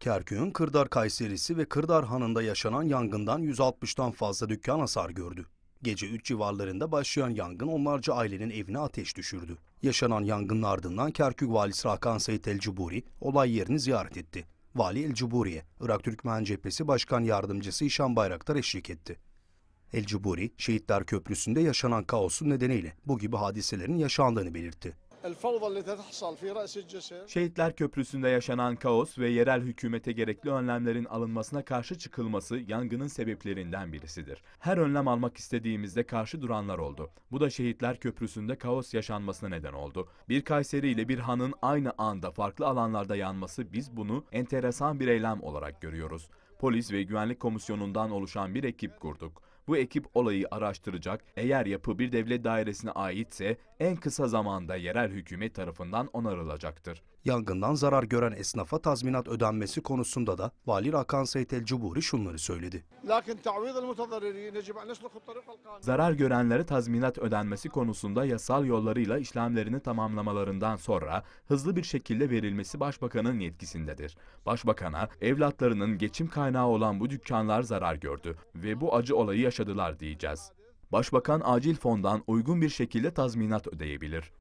Kerkük'ün Kırdar Kayserisi ve Kırdar Hanı'nda yaşanan yangından 160'tan fazla dükkan hasar gördü. Gece 3 civarlarında başlayan yangın onlarca ailenin evine ateş düşürdü. Yaşanan yangının ardından Kerkük valisi Hakan Seyit El Cuburi olay yerini ziyaret etti. Vali El Cuburi'ye Irak Türkmen Cephesi Başkan Yardımcısı İşan Bayraktar eşlik etti. El Cuburi, Şehitler Köprüsü'nde yaşanan kaosun nedeniyle bu gibi hadiselerin yaşandığını belirtti. Şehitler Köprüsü'nde yaşanan kaos ve yerel hükümete gerekli önlemlerin alınmasına karşı çıkılması yangının sebeplerinden birisidir. Her önlem almak istediğimizde karşı duranlar oldu. Bu da Şehitler Köprüsü'nde kaos yaşanmasına neden oldu. Bir Kayseri ile bir hanın aynı anda farklı alanlarda yanması biz bunu enteresan bir eylem olarak görüyoruz polis ve güvenlik komisyonundan oluşan bir ekip kurduk. Bu ekip olayı araştıracak, eğer yapı bir devlet dairesine aitse en kısa zamanda yerel hükümet tarafından onarılacaktır. Yangından zarar gören esnafa tazminat ödenmesi konusunda da Vali Rakan Seyit El Cuburi şunları söyledi. Zarar görenlere tazminat ödenmesi konusunda yasal yollarıyla işlemlerini tamamlamalarından sonra hızlı bir şekilde verilmesi başbakanın yetkisindedir. Başbakana evlatlarının geçim kaynağı kaynağı olan bu dükkanlar zarar gördü ve bu acı olayı yaşadılar diyeceğiz. Başbakan acil fondan uygun bir şekilde tazminat ödeyebilir.